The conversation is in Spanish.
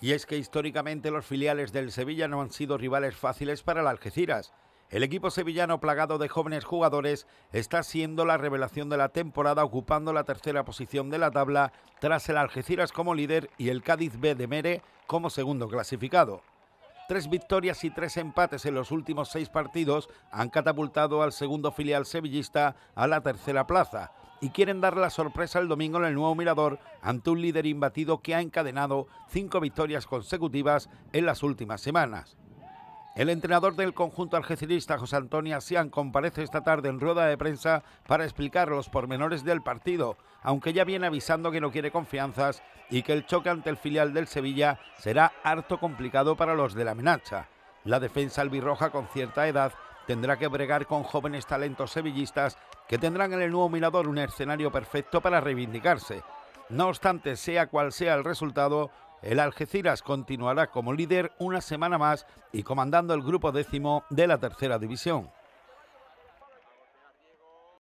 Y es que históricamente los filiales del Sevilla no han sido rivales fáciles para el Algeciras. El equipo sevillano plagado de jóvenes jugadores está siendo la revelación de la temporada ocupando la tercera posición de la tabla tras el Algeciras como líder y el Cádiz B de Mere como segundo clasificado. Tres victorias y tres empates en los últimos seis partidos han catapultado al segundo filial sevillista a la tercera plaza y quieren dar la sorpresa el domingo en el nuevo Mirador ante un líder imbatido que ha encadenado cinco victorias consecutivas en las últimas semanas. El entrenador del conjunto algecirista, José Antonio Asián, comparece esta tarde en rueda de prensa para explicar los pormenores del partido, aunque ya viene avisando que no quiere confianzas y que el choque ante el filial del Sevilla será harto complicado para los de la amenaza. La defensa albirroja con cierta edad tendrá que bregar con jóvenes talentos sevillistas que tendrán en el nuevo Mirador un escenario perfecto para reivindicarse. No obstante, sea cual sea el resultado, el Algeciras continuará como líder una semana más y comandando el grupo décimo de la tercera división.